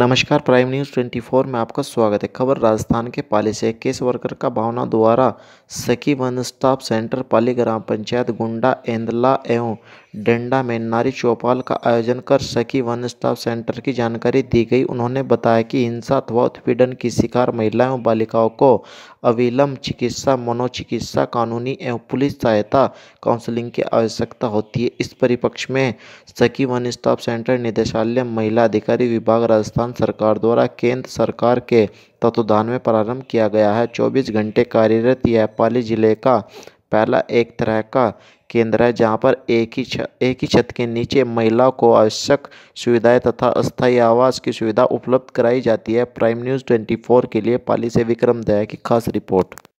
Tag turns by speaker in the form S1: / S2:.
S1: नमस्कार prime news 24 में आपका स्वागत है खबर राजस्थान के पाली से केस वर्कर का भावना द्वारा Sakhi one stop centre Pali ग्राम पंचायत गुंडा एंदला एवं डेंडा में नारी चौपाल का आयोजन कर सखी वन स्टाफ सेंटर की जानकारी दी गई उन्होंने बताया कि हिंसा अथवा उत्पीड़न की शिकार महिलाओं बालिकाओं को अविलंब चिकित्सा मनोचिकित्सा कानूनी एवं पुलिस सहायता काउंसलिंग की आवश्यकता होती है इस परिपक्ष में सखी वन स्टाफ सेंटर निदेशालय महिला अधिकारी विभाग राजस्थान राजस्थान सरकार द्वारा केंद्र सरकार के तत्वधान में प्रारंभ किया गया है चौबीस घंटे कार्यरत यह पाली जिले का पहला एक तरह का केंद्र है जहां पर एक ही छत एक ही छत के नीचे महिला को आवश्यक सुविधाएं तथा अस्थायी आवास की सुविधा उपलब्ध कराई जाती है प्राइम न्यूज़ 24 के लिए पाली से विक्रम दया की खास रिपोर्ट